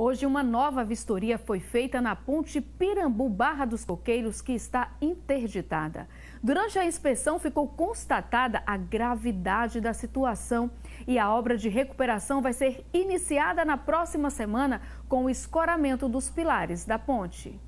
Hoje, uma nova vistoria foi feita na ponte Pirambu Barra dos Coqueiros, que está interditada. Durante a inspeção, ficou constatada a gravidade da situação e a obra de recuperação vai ser iniciada na próxima semana com o escoramento dos pilares da ponte.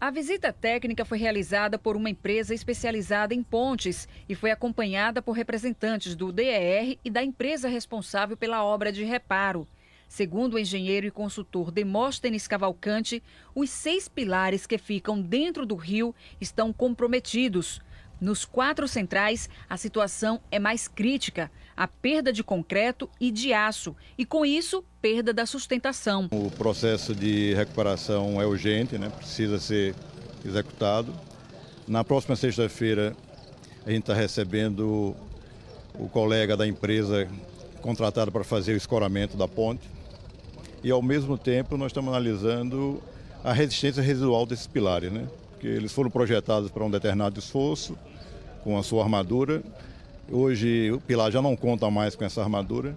A visita técnica foi realizada por uma empresa especializada em pontes e foi acompanhada por representantes do DER e da empresa responsável pela obra de reparo. Segundo o engenheiro e consultor Demóstenes Cavalcante, os seis pilares que ficam dentro do rio estão comprometidos. Nos quatro centrais, a situação é mais crítica. A perda de concreto e de aço, e com isso, perda da sustentação. O processo de recuperação é urgente, né? precisa ser executado. Na próxima sexta-feira, a gente está recebendo o colega da empresa contratado para fazer o escoramento da ponte e, ao mesmo tempo, nós estamos analisando a resistência residual desses pilares, né? Porque eles foram projetados para um determinado esforço, com a sua armadura. Hoje o pilar já não conta mais com essa armadura.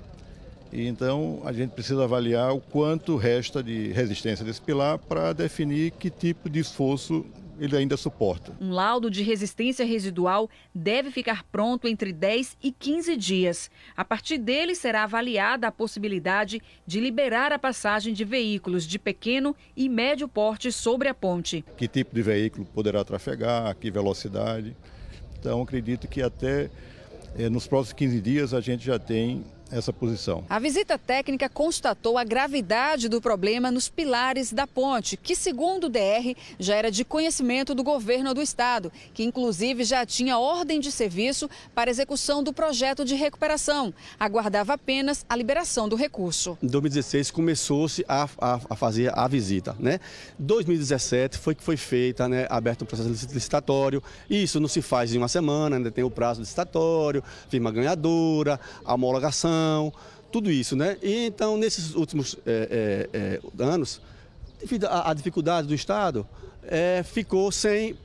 E então a gente precisa avaliar o quanto resta de resistência desse pilar para definir que tipo de esforço ele ainda suporta. Um laudo de resistência residual deve ficar pronto entre 10 e 15 dias. A partir dele será avaliada a possibilidade de liberar a passagem de veículos de pequeno e médio porte sobre a ponte. Que tipo de veículo poderá trafegar, que velocidade. Então acredito que até eh, nos próximos 15 dias a gente já tem essa posição. A visita técnica constatou a gravidade do problema nos pilares da ponte, que, segundo o DR, já era de conhecimento do governo do estado, que inclusive já tinha ordem de serviço para execução do projeto de recuperação. Aguardava apenas a liberação do recurso. Em 2016 começou-se a, a, a, fazer a visita, né? 2017 foi que foi feita, né, aberto um processo licitatório. Isso não se faz em uma semana, ainda tem o prazo licitatório, firma ganhadora, a homologação educação, tudo isso, né? E então, nesses últimos é, é, anos, devido à, dificuldade do Estado, ficou sem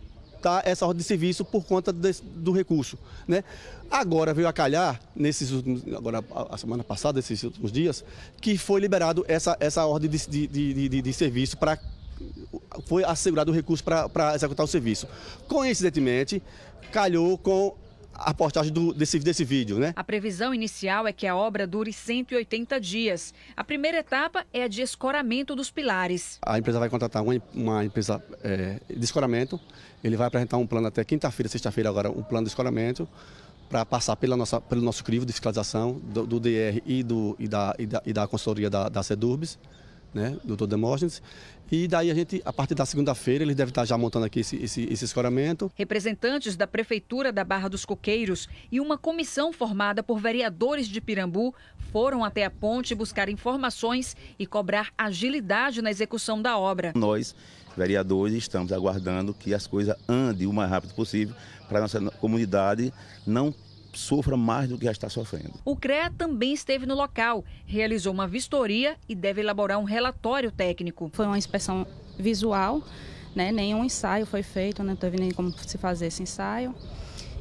tá, essa ordem de serviço por conta do recurso, né? Agora veio a calhar, nesses últimos, agora a semana passada, esses últimos dias, que foi liberado essa, essa ordem de, de, de, de serviço para foi assegurado o recurso para executar o serviço. Coincidentemente, calhou com a portagem do, desse, desse vídeo, né? A previsão inicial é que a obra dure 180 dias. A primeira etapa é a de escoramento dos pilares. A empresa vai contratar uma, uma empresa é, de escoramento. Ele vai apresentar um plano até quinta-feira, sexta-feira agora, um plano de escoramento para passar pela nossa, pelo nosso crivo de fiscalização do, do DR e, do, e, da, e, da, e da consultoria da, da CEDURBS né, doutor Demóstenes. E daí a gente, a partir da segunda-feira, ele deve estar já montando aqui esse, esse, esse, escoramento. Representantes da Prefeitura da Barra dos Coqueiros e uma comissão formada por vereadores de Pirambu foram até a ponte buscar informações e cobrar agilidade na execução da obra. Nós, vereadores, estamos aguardando que as coisas andem o mais rápido possível para a nossa comunidade não sofra mais do que já está sofrendo. O CREA também esteve no local, realizou uma vistoria e deve elaborar um relatório técnico. Foi uma inspeção visual, né? nenhum ensaio foi feito, né? não teve nem como se fazer esse ensaio.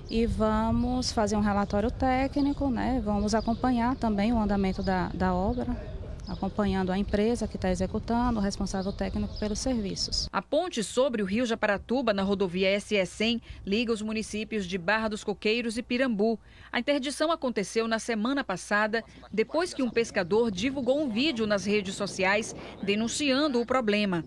E vamos fazer um relatório técnico, né? vamos acompanhar também o andamento da, da obra acompanhando a empresa que está executando, o responsável técnico pelos serviços. A ponte sobre o Rio Japaratuba, na rodovia SE100, liga os municípios de Barra dos Coqueiros e Pirambu. A interdição aconteceu na semana passada, depois que um pescador divulgou um vídeo nas redes sociais denunciando o problema.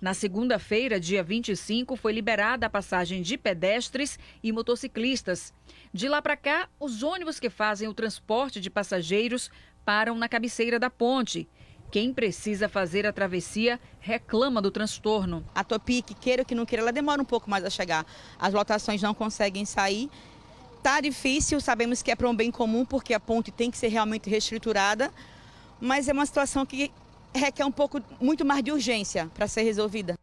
Na segunda-feira, dia 25, foi liberada a passagem de pedestres e motociclistas. De lá para cá, os ônibus que fazem o transporte de passageiros param na cabeceira da ponte. Quem precisa fazer a travessia reclama do transtorno. A Topic, queira ou que não queira, ela demora um pouco mais a chegar. As lotações não conseguem sair. Tá difícil, sabemos que é para um bem comum, porque a ponte tem que ser realmente reestruturada, mas é uma situação que requer é é um pouco, muito mais de urgência para ser resolvida.